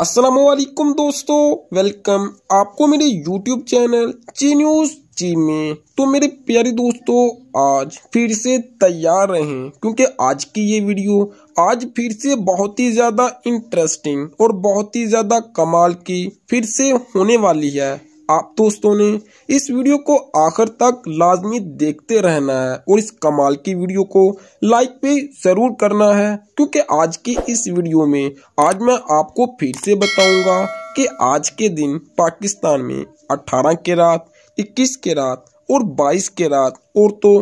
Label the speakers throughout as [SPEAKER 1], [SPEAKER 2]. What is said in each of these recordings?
[SPEAKER 1] असलम दोस्तों वेलकम आपको मेरे YouTube चैनल ची न्यूज ची में तो मेरे प्यारे दोस्तों आज फिर से तैयार रहें क्योंकि आज की ये वीडियो आज फिर से बहुत ही ज़्यादा इंटरेस्टिंग और बहुत ही ज़्यादा कमाल की फिर से होने वाली है आप दोस्तों ने इस वीडियो को आखिर तक लाजमी देखते रहना है और इस कमाल की वीडियो को लाइक भी जरूर करना है क्योंकि आज की इस वीडियो में आज मैं आपको फिर से बताऊंगा कि आज के दिन पाकिस्तान में 18 के रात 21 के रात और 22 के रात और तो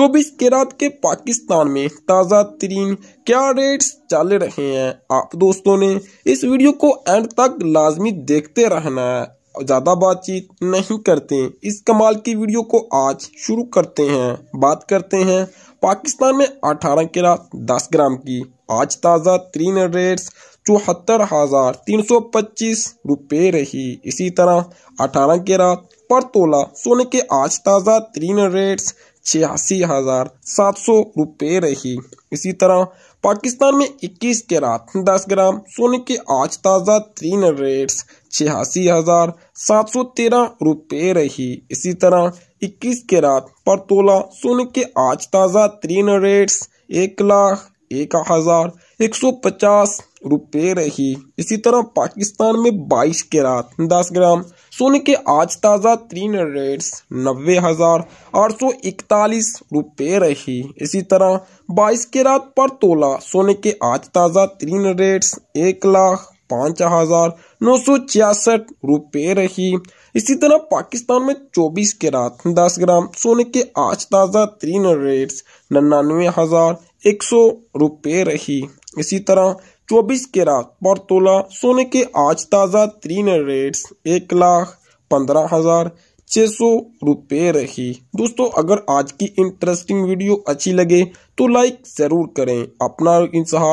[SPEAKER 1] 24 के रात के पाकिस्तान में ताज़ा तरीन क्या रेट्स चल रहे हैं आप दोस्तों ने इस वीडियो को एंड तक लाजमी देखते रहना है ज़्यादा बातचीत नहीं करते इस कमाल की वीडियो को आज शुरू करते हैं बात करते हैं पाकिस्तान में 18 किरात 10 ग्राम की आज ताज़ा तीन रेट्स चौहत्तर हज़ार तीन सौ पच्चीस रुपए रही इसी तरह 18 रात पर तोला सोने के आज ताज़ा तीन रेट्स छियासी हजार सात सौ रुपये रही इसी तरह पाकिस्तान में 21 रात 10 ग्राम सोने के आज ताज़ा तीन रेट्स छियासी हजार सात सौ तेरह रुपये रही इसी तरह 21 रात पर तोला सोने के आज ताज़ा तीन रेट्स एक लाख एक हजार एक सौ पचास रुपये रही इसी तरह पाकिस्तान में बाईस रात दस ग्राम सोने के आज ताज़ा तीन रेट्स नब्बे हजार आठ सौ इकतालीस रुपये रही इसी तरह बाईस रात पर तोला सोने के आज ताज़ा तीन रेट्स एक लाख पाँच हजार नौ सौ छियासठ रुपये रही इसी तरह पाकिस्तान में 24 रात 10 ग्राम सोने के आज ताज़ा तीन रेट्स नन्नानवे हजार एक सौ रुपये रही इसी तरह चौबीस रात पर तोला सोने के आज ताज़ा तीन रेट्स एक लाख पंद्रह हज़ार छह सौ रुपये रही दोस्तों अगर आज की इंटरेस्टिंग वीडियो अच्छी लगे तो लाइक ज़रूर करें अपना इंसहा